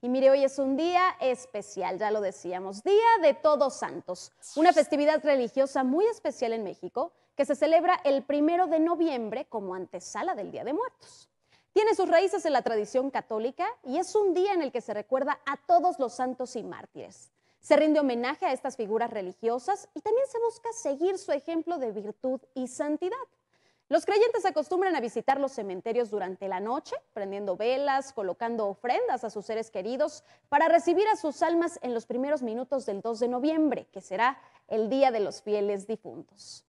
Y mire, hoy es un día especial, ya lo decíamos, Día de Todos Santos, una festividad religiosa muy especial en México que se celebra el primero de noviembre como antesala del Día de Muertos. Tiene sus raíces en la tradición católica y es un día en el que se recuerda a todos los santos y mártires. Se rinde homenaje a estas figuras religiosas y también se busca seguir su ejemplo de virtud y santidad. Los creyentes acostumbran a visitar los cementerios durante la noche, prendiendo velas, colocando ofrendas a sus seres queridos para recibir a sus almas en los primeros minutos del 2 de noviembre, que será el Día de los Fieles Difuntos.